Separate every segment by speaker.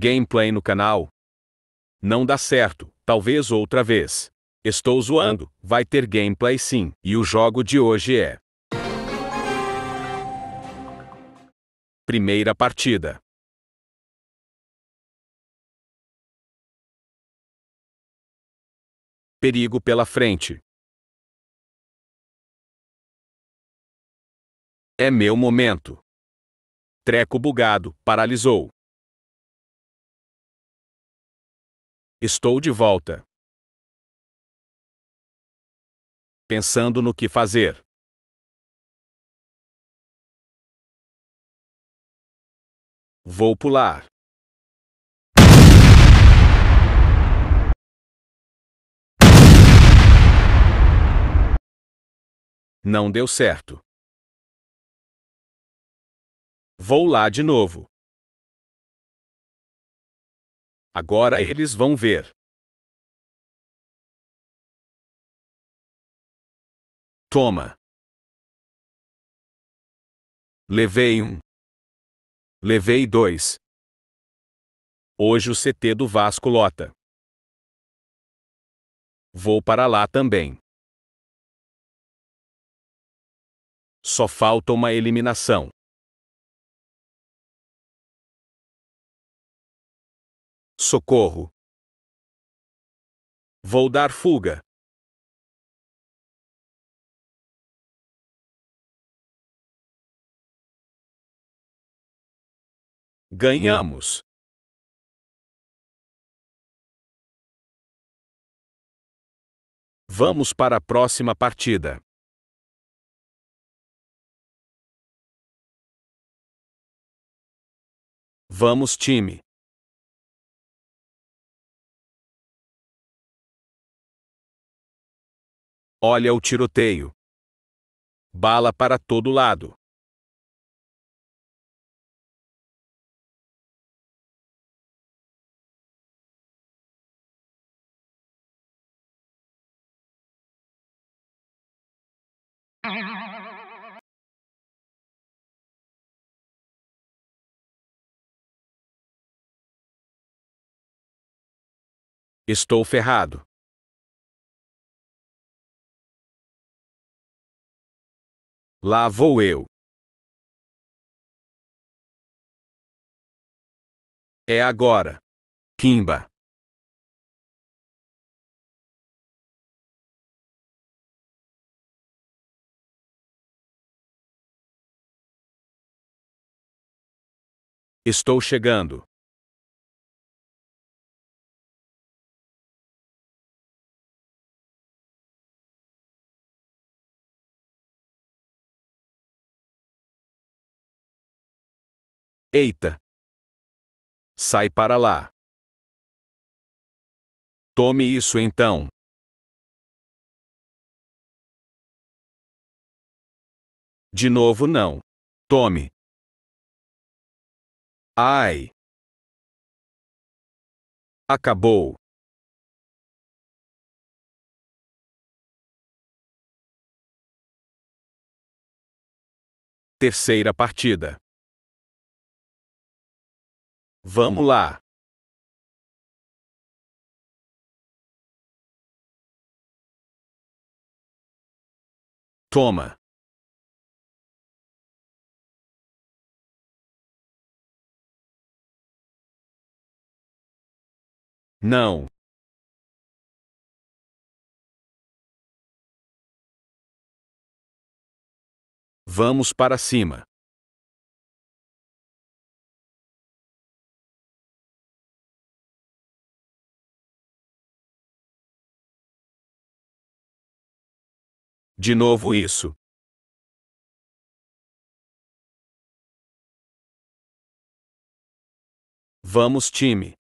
Speaker 1: gameplay no canal? Não dá certo, talvez outra vez. Estou zoando, vai ter gameplay sim, e o jogo de hoje é. Primeira partida. Perigo pela frente. É meu momento. Treco bugado, paralisou. Estou de volta. Pensando no que fazer. Vou pular. Não deu certo. Vou lá de novo. Agora eles vão ver. Toma. Levei um. Levei dois. Hoje o CT do Vasco lota. Vou para lá também. Só falta uma eliminação. Socorro! Vou dar fuga. Ganhamos. Vamos para a próxima partida. Vamos, time! Olha o tiroteio. Bala para todo lado. Estou ferrado. Lá vou eu. É agora. Kimba. Estou chegando. Eita! Sai para lá! Tome isso então! De novo, não. Tome. Ai. Acabou. Terceira partida. Vamos lá! Toma! Não. Vamos para cima. De novo isso. Vamos, time.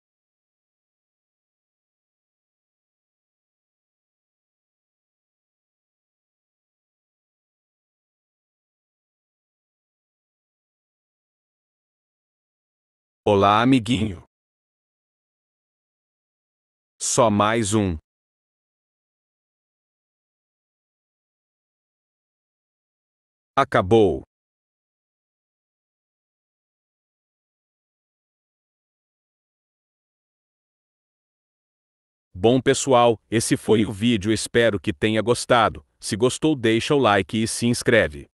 Speaker 1: Olá, amiguinho. Só mais um. Acabou. Bom pessoal, esse foi o vídeo espero que tenha gostado. Se gostou deixa o like e se inscreve.